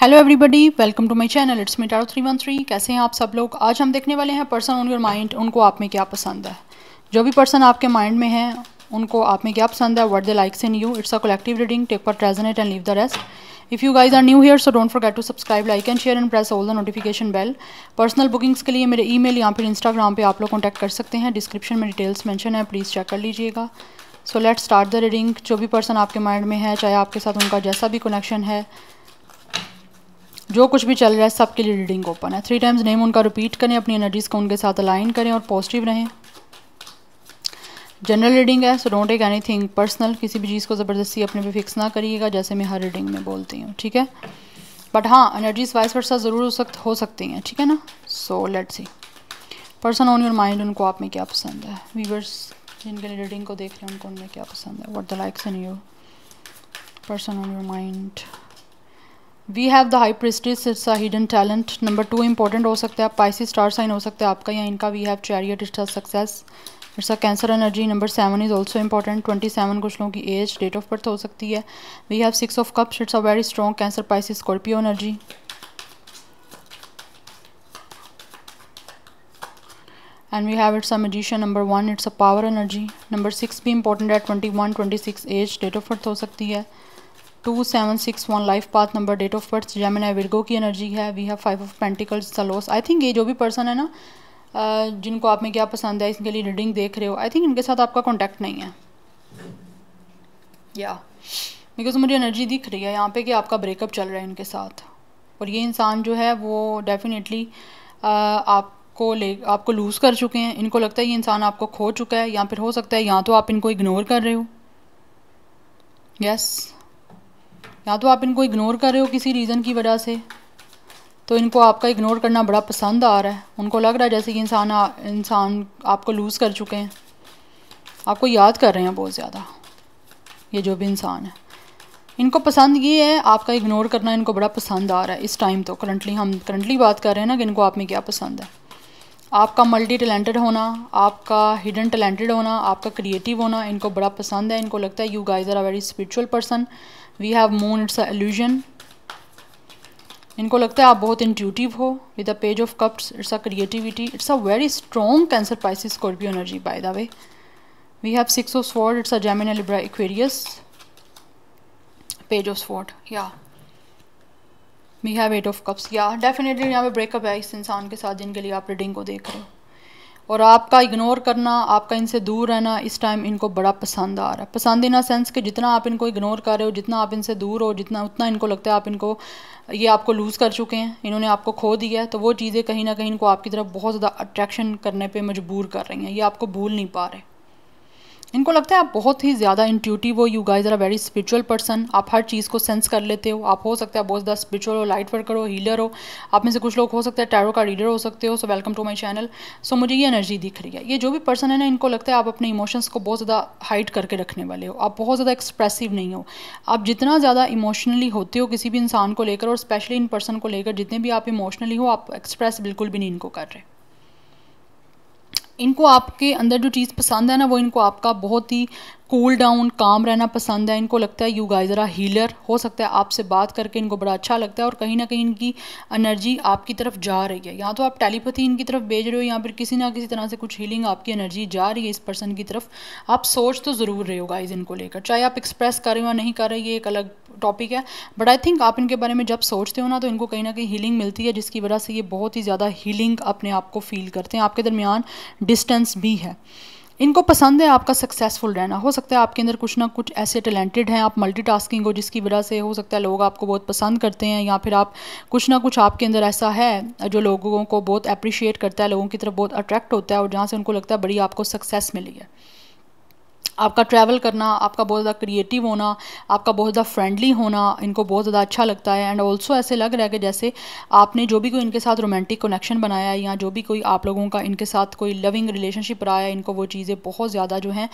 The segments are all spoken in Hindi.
Hello everybody welcome to my channel it's me tarot three one three कैसे हैं आप सब लोग आज हम देखने वाले हैं पर्सन ऑन योर माइंड उनको आप में क्या पसंद है जो भी पर्सन आपके माइंड में है उनको आप में क्या पसंद है what they likes in you it's a collective reading take पर resonate and leave the rest if you guys are new here so don't forget to subscribe like and share and press all the notification bell personal bookings के लिए मेरे ई मेल या फिर इंस्टाग्राम पर आप लोग कॉन्टैक्ट कर सकते हैं डिस्क्रिप्शन में डिटेल्स मैंशन है प्लीज़ चेक कर लीजिएगा so let start the reading जो भी पर्सन आपके माइंड में है चाहे आपके साथ उनका जैसा भी कनेक्शन है जो कुछ भी चल रहा है सबके लिए रीडिंग ओपन है थ्री टाइम्स नेम उनका रिपीट करें अपनी एनर्जीज़ को उनके साथ अलाइन करें और पॉजिटिव रहें जनरल रीडिंग है so don't take anything personal किसी भी चीज़ को ज़बरदस्ती अपने पे फिक्स ना करिएगा जैसे मैं हर रीडिंग में बोलती हूँ ठीक है बट हाँ एनर्जीज वाइस वर्सा ज़रूर हो सक हो सकती हैं ठीक है ना so let see person on your mind उनको आप में क्या पसंद है वीवर्स जिनके लिए रीडिंग को देख रहे हैं उनको उनमें क्या पसंद है what the likes in you person on your mind we have the high priestess it's a hidden talent number two important हो सकता है पाइसी स्टार साइन हो सकता है आपका या इनका we have chariot it's a success it's a Cancer energy number seven is also important twenty seven कुछ लोगों की एज डेट ऑफ बर्थ हो सकती है we have six of cups it's a very strong Cancer Pisces Scorpio energy and we have it's have magician number one it's one power energy number six भी इंपॉर्टेंट है twenty one twenty six age date of birth हो सकती है two seven six one life path number date of birth Gemini Virgo की एनर्जी है we have five of pentacles the loss I think ये जो भी पर्सन है ना जिनको आप में क्या पसंद है इसके लिए रीडिंग देख रहे हो आई थिंक इनके साथ आपका कॉन्टैक्ट नहीं है या बिकॉज मुझे एनर्जी दिख रही है यहाँ पे कि आपका ब्रेकअप चल रहा है इनके साथ और ये इंसान जो है वो डेफिनेटली आपको ले आपको लूज़ कर चुके हैं इनको लगता है ये इंसान आपको खो चुका है या फिर हो सकता है या तो आप इनको इग्नोर कर रहे हो यस yes. या तो आप इनको इग्नोर कर रहे हो किसी रीज़न की वजह से तो इनको आपका इग्नोर करना बड़ा पसंद आ रहा है उनको लग रहा है जैसे कि इंसान इंसान आपको लूज़ कर चुके हैं आपको याद कर रहे हैं बहुत ज़्यादा ये जो भी इंसान है इनको पसंद ये है आपका इग्नोर करना इनको बड़ा पसंद आ रहा है इस टाइम तो करंटली हम करंटली बात कर रहे हैं ना कि इनको आप में क्या पसंद है आपका मल्टी टैलेंटेड होना आपका हिडन टैलेंटेड होना आपका क्रिएटिव होना इनको बड़ा पसंद है इनको लगता है you guys are a very spiritual person we have moon it's illusion इनको लगता है आप बहुत इंट्यूटिव हो with a page of cups it's a creativity it's a very strong Cancer Pisces Scorpio energy by the way we have six of sword it's a Gemini Libra Aquarius page of sword या we have eight of cups या डेफिनेटली यहाँ पे ब्रेकअप है इस इंसान के साथ जिनके लिए आप रीडिंग को देख रहे हो और आपका इग्नोर करना आपका इनसे दूर रहना इस टाइम इनको बड़ा पसंद आ रहा है पसंद इन सेंस कि जितना आप इनको इग्नोर कर रहे हो जितना आप इनसे दूर हो जितना उतना इनको लगता है आप इनको ये आपको लूज़ कर चुके हैं इन्होंने आपको खो दिया है तो वो चीज़ें कहीं ना कहीं इनको आपकी तरफ बहुत ज़्यादा अट्रैक्शन करने पर मजबूर कर रही हैं ये आपको भूल नहीं पा रहे इनको लगता है आप बहुत ही ज़्यादा इंट्यूटिव हो you guys are a very spiritual person आप हर चीज़ को सेंस कर लेते हो आप हो सकता है बहुत ज़्यादा स्पिरिचुअल हो लाइट वर्कर हो हीलर हो आप में से कुछ लोग हो सकते हैं टैरो का रीडर हो सकते हो so welcome to my channel so मुझे ये एनर्जी दिख रही है ये जो भी पर्सन है ना इनको लगता है आप अपने इमोशंस को बहुत ज़्यादा हाइड करके रखने वाले हो आप बहुत ज़्यादा एक्सप्रेसिव नहीं हो आप जितना ज़्यादा इमोशनली होते हो किसी भी इंसान को लेकर और स्पेशली इन पर्सन को लेकर जितने भी आप इमोशनली हो आप एक्सप्रेस बिल्कुल भी नहीं इनको कर रहे इनको आपके अंदर जो चीज़ पसंद है ना वो इनको आपका बहुत ही कूल डाउन काम रहना पसंद है इनको लगता है यू गाइजर हीलर हो सकता है आपसे बात करके इनको बड़ा अच्छा लगता है और कहीं ना कहीं इनकी एनर्जी आपकी तरफ जा रही है या तो आप टेलीपैथी इनकी तरफ भेज रहे हो या फिर किसी ना किसी तरह से कुछ हीलिंग आपकी एनर्जी जा रही है इस पर्सन की तरफ आप सोच तो ज़रूर रहे हो गाइज इनको लेकर चाहे आप एक्सप्रेस कर रहे हो या नहीं कर रहे ये एक अलग टॉपिक है बट आई थिंक आप इनके बारे में जब सोचते हो ना तो इनको कहीं ना कहीं हीलिंग मिलती है जिसकी वजह से ये बहुत ही ज़्यादा हीलिंग अपने आप को फील करते हैं आपके दरमियान डिस्टेंस भी है इनको पसंद है आपका सक्सेसफुल रहना हो सकता है आपके अंदर कुछ ना कुछ ऐसे टैलेंटेड हैं आप मल्टीटास्किंग हो जिसकी वजह से हो सकता है लोग आपको बहुत पसंद करते हैं या फिर आप कुछ ना कुछ आपके अंदर ऐसा है जो लोगों को बहुत अप्रिशिएट करता है लोगों की तरफ बहुत अट्रैक्ट होता है और जहाँ से उनको लगता है बड़ी आपको सक्सेस मिली है आपका ट्रैवल करना आपका बहुत ज़्यादा क्रिएटिव होना आपका बहुत ज़्यादा फ्रेंडली होना इनको बहुत ज़्यादा अच्छा लगता है एंड ऑल्सो ऐसे लग रहा है कि जैसे आपने जो भी कोई इनके साथ रोमांटिक कनेक्शन बनाया है या जो भी कोई आप लोगों का इनके साथ कोई लविंग रिलेशनशिप रहा है इनको वो चीज़ें बहुत ज़्यादा जो हैं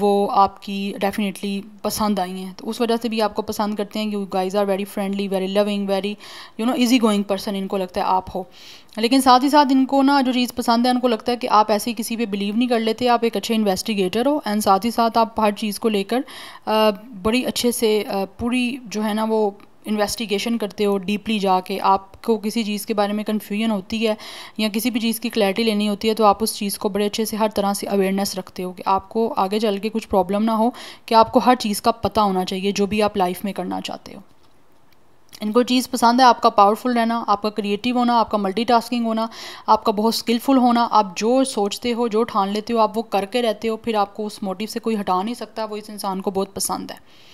वो आपकी डेफिनेटली पसंद आई हैं तो उस वजह से भी आपको पसंद करते हैं कि guys are very friendly very loving very you know easy going person इनको लगता है आप हो लेकिन साथ ही साथ इनको ना जो चीज़ पसंद है उनको लगता है कि आप ऐसे किसी पे बिलीव नहीं कर लेते आप एक अच्छे इन्वेस्टिगेटर हो एंड साथ ही साथ आप हर चीज़ को लेकर बड़ी अच्छे से पूरी जो है ना वो इन्वेस्टिगेशन करते हो डीपली जाके आपको किसी चीज़ के बारे में कन्फ्यूजन होती है या किसी भी चीज़ की क्लैरिटी लेनी होती है तो आप उस चीज़ को बड़े अच्छे से हर तरह से अवेयरनेस रखते हो कि आपको आगे चल के कुछ प्रॉब्लम ना हो कि आपको हर चीज़ का पता होना चाहिए जो भी आप लाइफ में करना चाहते हो इनको चीज़ पसंद है आपका पावरफुल रहना आपका क्रिएटिव होना आपका मल्टीटास्किंग होना आपका बहुत स्किलफुल होना आप जो सोचते हो जो ठान लेते हो आप वो करके रहते हो फिर आपको उस मोटिव से कोई हटा नहीं सकता वो इस इंसान को बहुत पसंद है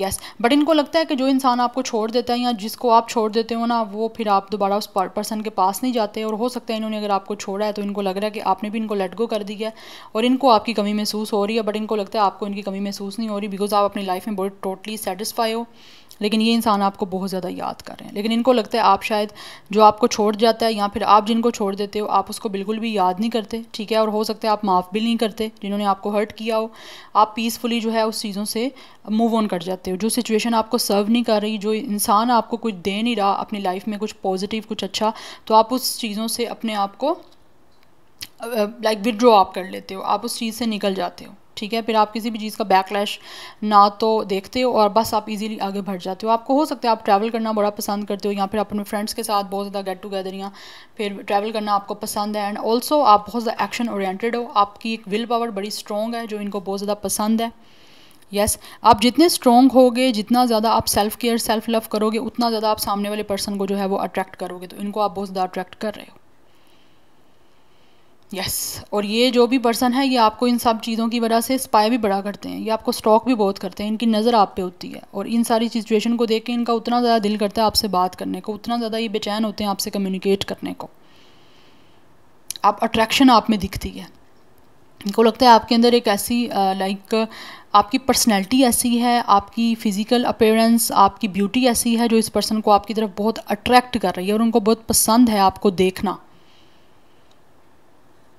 यस yes. बट इनको लगता है कि जो इंसान आपको छोड़ देता है या जिसको आप छोड़ देते हो ना वो फिर आप दोबारा उस पर्सन के पास नहीं जाते और हो सकता है इन्होंने अगर आपको छोड़ा है तो इनको लग रहा है कि आपने भी इनको लेट गो कर दिया है और इनको आपकी कमी महसूस हो रही है बट इनको लगता है आपको इनकी कमी महसूस नहीं हो रही बिकॉज आप अपनी लाइफ में बहुत टोटली सेटिस्फाई हो लेकिन ये इंसान आपको बहुत ज़्यादा याद कर रहे हैं लेकिन इनको लगता है आप शायद जो आपको छोड़ जाता है या फिर आप जिनको छोड़ देते हो आप उसको बिल्कुल भी याद नहीं करते ठीक है और हो सकता है आप माफ़ भी नहीं करते जिन्होंने आपको हर्ट किया हो आप पीसफुली जो है उस चीज़ों से मूव ऑन कर जाते हो जो सिचुएशन आपको सर्व नहीं कर रही जो इंसान आपको कुछ दे नहीं रहा अपनी लाइफ में कुछ पॉजिटिव कुछ अच्छा तो आप उस चीज़ों से अपने आप को लाइक विदड्रॉ आप कर लेते हो आप उस चीज़ से निकल जाते हो ठीक है फिर आप किसी भी चीज़ का बैकलैश ना तो देखते हो और बस आप इजीली आगे बढ़ जाते हो आपको हो सकता है आप ट्रैवल करना बड़ा पसंद करते हो या फिर अपने फ्रेंड्स के साथ बहुत ज़्यादा गेट टुगेदर या फिर ट्रैवल करना आपको पसंद है एंड ऑल्सो आप बहुत ज़्यादा एक्शन ओरिएंटेड हो आपकी एक विल पावर बड़ी स्ट्रॉन्ग है जो इनको बहुत ज़्यादा पसंद है यस yes, आप जितने स्ट्रॉन्ग होगे जितना ज़्यादा आप सेल्फ़ केयर सेल्फ लव करोगे उतना ज़्यादा आप सामने वाले पर्सन को जो है वो अट्रैक्ट करोगे तो इनको आप बहुत ज़्यादा अट्रैक्ट कर रहे हो यस yes. और ये जो भी पर्सन है ये आपको इन सब चीज़ों की वजह से स्पाई भी बड़ा करते हैं ये आपको स्टॉक भी बहुत करते हैं इनकी नज़र आप पे होती है और इन सारी सिचुएशन को देख के इनका उतना ज़्यादा दिल करता है आपसे बात करने को उतना ज़्यादा ये बेचैन होते हैं आपसे कम्युनिकेट करने को आप अट्रैक्शन आप में दिखती है इनको लगता है आपके अंदर एक ऐसी लाइक आपकी पर्सनैलिटी ऐसी है आपकी फ़िज़िकल अपेयरेंस आपकी ब्यूटी ऐसी है जो इस पर्सन को आपकी तरफ बहुत अट्रैक्ट कर रही है और उनको बहुत पसंद है आपको देखना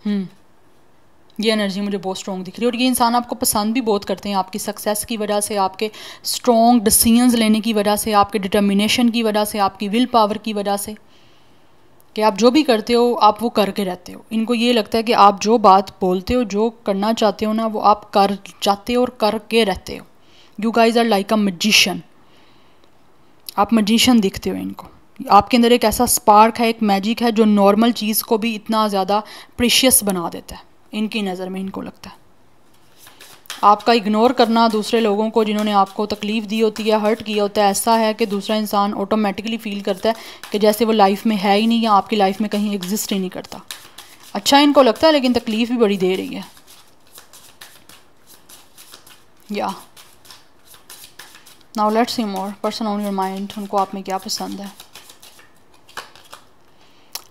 हम्म। ये एनर्जी मुझे बहुत स्ट्रॉन्ग दिख रही है और ये इंसान आपको पसंद भी बहुत करते हैं आपकी सक्सेस की वजह से आपके स्ट्रॉन्ग डिसीजंस लेने की वजह से आपके डिटर्मिनेशन की वजह से आपकी विल पावर की वजह से कि आप जो भी करते हो आप वो करके रहते हो इनको ये लगता है कि आप जो बात बोलते हो जो करना चाहते हो ना वो आप कर चाहते हो और करके रहते हो you guys are like a magician आप मजिशन दिखते हो इनको आपके अंदर एक ऐसा स्पार्क है एक मैजिक है जो नॉर्मल चीज़ को भी इतना ज़्यादा प्रिशियस बना देता है इनकी नज़र में इनको लगता है आपका इग्नोर करना दूसरे लोगों को जिन्होंने आपको तकलीफ़ दी होती है हर्ट किया होता है ऐसा है कि दूसरा इंसान ऑटोमेटिकली फ़ील करता है कि जैसे वो लाइफ में है ही नहीं या आपकी लाइफ में कहीं एग्जिस्ट ही नहीं करता अच्छा इनको लगता है लेकिन तकलीफ़ भी बड़ी दे रही है या now let's see more person on your mind उनको आप में क्या पसंद है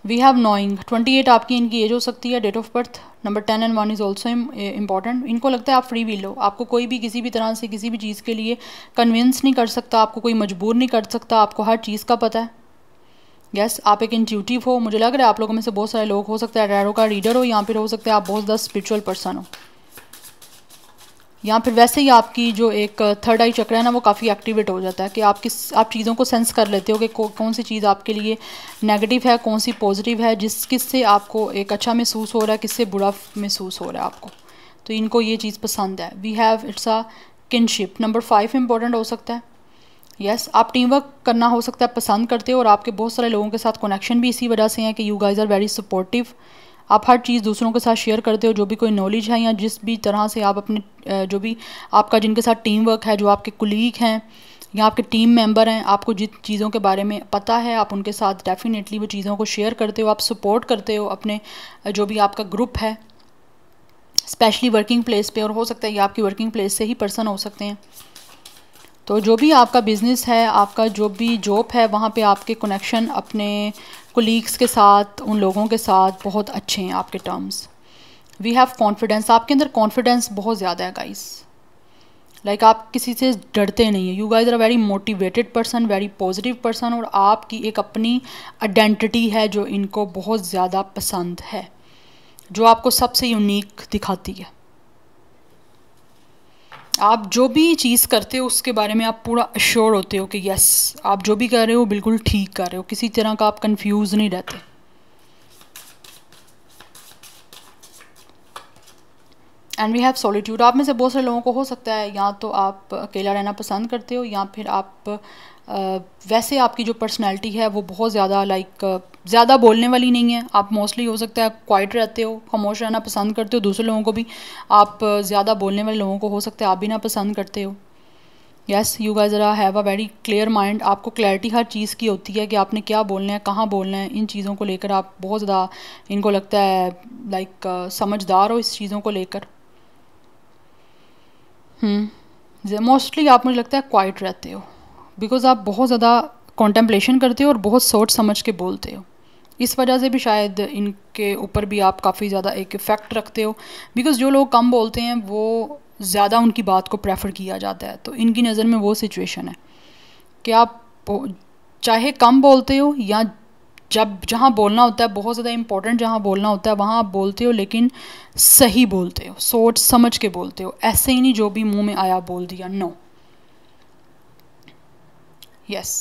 वी हैव नोइंग 28 आपकी इनकी एज हो सकती है date of birth number ten and one is also important इनको लगता है आप फ्री विल हो आपको कोई भी किसी भी तरह से किसी भी चीज़ के लिए कन्विंस नहीं कर सकता आपको कोई मजबूर नहीं कर सकता आपको हर चीज़ का पता है यस yes, आप एक इंट्यूटिव हो मुझे लग रहा है आप लोगों में से बहुत सारे लोग हो सकते हैं टैरो का रीडर हो या फिर हो सकता है आप बहुत ज़्यादा स्पिरिचुअल पर्सन हो या फिर वैसे ही आपकी जो एक थर्ड आई चक्र है ना वो काफ़ी एक्टिवेट हो जाता है कि आप किस आप चीज़ों को सेंस कर लेते हो कि कौन सी चीज़ आपके लिए नेगेटिव है कौन सी पॉजिटिव है जिस किससे आपको एक अच्छा महसूस हो रहा है किससे बुरा महसूस हो रहा है आपको तो इनको ये चीज़ पसंद है we have it's a kinship number five important हो सकता है यस yes, आप टीम वर्क करना हो सकता है पसंद करते हो और आपके बहुत सारे लोगों के साथ कनेक्शन भी इसी वजह से हैं कि you guys are very supportive आप हर चीज़ दूसरों के साथ शेयर करते हो जो भी कोई नॉलेज है या जिस भी तरह से आप अपने जो भी आपका जिनके साथ टीम वर्क है जो आपके कुलीग हैं या आपके टीम मेंबर हैं आपको जिन चीज़ों के बारे में पता है आप उनके साथ डेफिनेटली वो चीज़ों को शेयर करते हो आप सपोर्ट करते हो अपने जो भी आपका ग्रुप है स्पेशली वर्किंग प्लेस पे और हो सकता है ये आपकी वर्किंग प्लेस से ही पर्सन हो सकते हैं तो जो भी आपका बिज़नेस है आपका जो भी जॉब है वहाँ पे आपके कनेक्शन अपने कोलीग्स के साथ उन लोगों के साथ बहुत अच्छे हैं आपके टर्म्स वी हैव कॉन्फिडेंस आपके अंदर कॉन्फिडेंस बहुत ज़्यादा है गाइस लाइक like, आप किसी से डरते नहीं हैं you guys are very motivated person very positive person और आपकी एक अपनी आइडेंटिटी है जो इनको बहुत ज़्यादा पसंद है जो आपको सबसे यूनिक दिखाती है आप जो भी चीज़ करते हो उसके बारे में आप पूरा अश्योर होते हो कि यस आप जो भी कर रहे हो बिल्कुल ठीक कर रहे हो किसी तरह का आप कंफ्यूज नहीं रहते एंड वी हैव सॉलीट्यूड आप में से बहुत सारे लोगों को हो सकता है या तो आप अकेला रहना पसंद करते हो या फिर आप आ, वैसे आपकी जो पर्सनैलिटी है वो बहुत ज़्यादा लाइक ज़्यादा बोलने वाली नहीं है आप मोस्टली हो सकता है क्वाइट रहते हो खामोश रहना पसंद करते हो दूसरे लोगों को भी आप ज़्यादा बोलने वाले लोगों को हो सकता है आप भी ना पसंद करते हो येस यू गाइस ज़रा have a very clear mind आपको क्लैरिटी हर चीज़ की होती है कि आपने क्या बोलना है कहाँ बोलना है इन चीज़ों को लेकर आप बहुत ज़्यादा इनको लगता है लाइक like, समझदार हो इस चीज़ों को लेकर मोस्टली hmm. आप मुझे लगता है क्वाइट रहते हो बिकॉज आप बहुत ज़्यादा कॉन्टेम्पलेशन करते हो और बहुत सोच समझ के बोलते हो इस वजह से भी शायद इनके ऊपर भी आप काफ़ी ज़्यादा एक इफ़ेक्ट रखते हो बिकॉज़ जो लोग कम बोलते हैं वो ज़्यादा उनकी बात को प्रेफर किया जाता है तो इनकी नज़र में वो सिचुएशन है कि आप चाहे कम बोलते हो या जब जहाँ बोलना होता है बहुत ज़्यादा इंपॉर्टेंट जहाँ बोलना होता है वहाँ आप बोलते हो लेकिन सही बोलते हो सोच समझ के बोलते हो ऐसे ही नहीं जो भी मुंह में आया बोल दिया no yes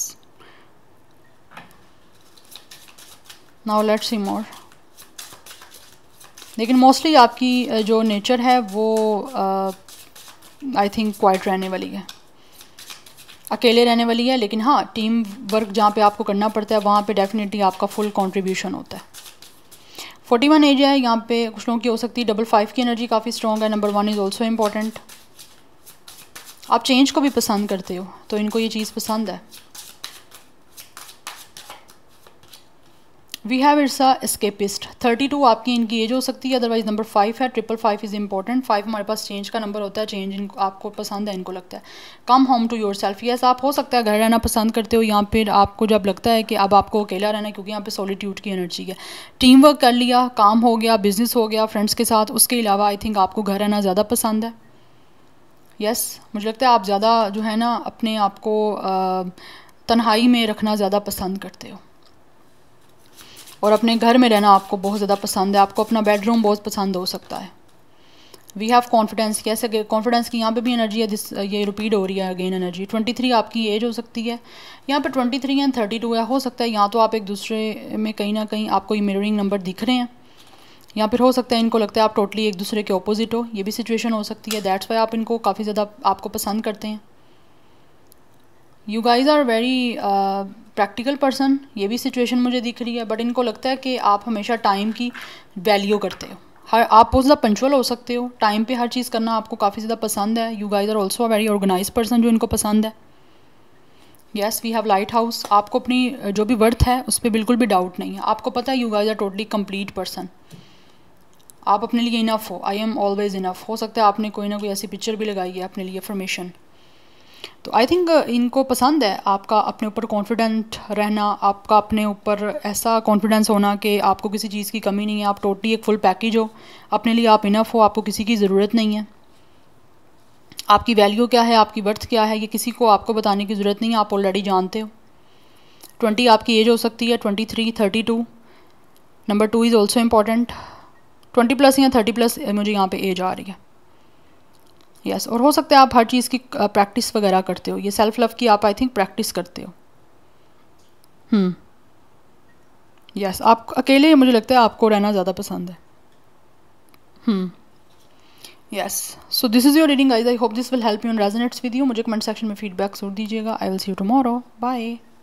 now let see more लेकिन मोस्टली आपकी जो नेचर है वो आई थिंक क्वाइट रहने वाली है अकेले रहने वाली है लेकिन हाँ टीम वर्क जहाँ पे आपको करना पड़ता है वहाँ पे डेफिनेटली आपका फुल कंट्रीब्यूशन होता है फोर्टी वन एज है यहाँ पे कुछ लोगों की हो सकती है डबल फाइव की एनर्जी काफ़ी स्ट्रॉन्ग है number one is also important आप चेंज को भी पसंद करते हो तो इनको ये चीज़ पसंद है we have it's a escapist thirty two आपकी इनकी एज हो सकती है अदरवाइज नंबर फाइव है triple five is important five हमारे पास चेंज का नंबर होता है चेंज इनको आपको पसंद है इनको लगता है come home to yourself yes आप हो सकता है घर रहना पसंद करते हो या फिर आपको जब लगता है कि अब आपको अकेला रहना है क्योंकि यहाँ पे सॉलिट्यूड की एनर्जी है टीम वर्क कर लिया काम हो गया बिजनेस हो गया फ्रेंड्स के साथ उसके अलावा आई थिंक आपको घर रहना ज़्यादा पसंद है यस yes, मुझे लगता है आप ज़्यादा जो है ना अपने आप को तन्हाई में रखना ज़्यादा पसंद करते हो और अपने घर में रहना आपको बहुत ज़्यादा पसंद है आपको अपना बेडरूम बहुत पसंद हो सकता है वी हैव कॉन्फिडेंस कैसे कॉन्फिडेंस की यहाँ पे भी एनर्जी है दिस ये रिपीट हो रही है अगेन एनर्जी ट्वेंटी थ्री आपकी एज हो सकती है यहाँ पे twenty three and thirty two है हो सकता है यहाँ तो आप एक दूसरे में कहीं ना कहीं आपको ये मिररिंग नंबर दिख रहे हैं या फिर हो सकता है इनको लगता है आप टोटली एक दूसरे के अपोजिट हो ये भी सिचुएशन हो सकती है दैट्स वाई आप इनको काफ़ी ज़्यादा आपको पसंद करते हैं you guys are very practical person ये भी सिचुएशन मुझे दिख रही है बट इनको लगता है कि आप हमेशा टाइम की वैल्यू करते हो हर आप बहुत ज़्यादा पंचुअल हो सकते हो टाइम पे हर चीज़ करना आपको काफ़ी ज़्यादा पसंद है you guys are also a very organise person जो इनको पसंद है yes we have lighthouse आपको अपनी जो भी वर्थ है उस पर बिल्कुल भी डाउट नहीं है आपको पता है you guys are totally complete person आप अपने लिए इनफ हो आई एम ऑलवेज इनफ हो सकता है आपने कोई ना कोई ऐसी पिक्चर भी लगाई है अपने लिए फॉर्मेशन तो आई थिंक uh, इनको पसंद है आपका अपने ऊपर कॉन्फिडेंट रहना आपका अपने ऊपर ऐसा कॉन्फिडेंस होना कि आपको किसी चीज़ की कमी नहीं है आप टोटली एक फुल पैकेज हो अपने लिए आप इनफ हो आपको किसी की ज़रूरत नहीं है आपकी वैल्यू क्या है आपकी बर्थ क्या है ये किसी को आपको बताने की ज़रूरत नहीं है आप ऑलरेडी जानते हो ट्वेंटी आपकी एज हो सकती है twenty three thirty two number two is also important twenty plus या थर्टी प्लस मुझे यहाँ पे एज आ रही है यस yes, और हो सकता है आप हर चीज़ की प्रैक्टिस वगैरह करते हो ये सेल्फ लव की आप आई थिंक प्रैक्टिस करते हो हम्म hmm. यस yes, आप अकेले ही मुझे लगता है आपको रहना ज़्यादा पसंद है hmm yes so this is your reading guys I hope this will help you and resonates with you मुझे कमेंट सेक्शन में फीडबैक जरूर दीजिएगा I will see you tomorrow bye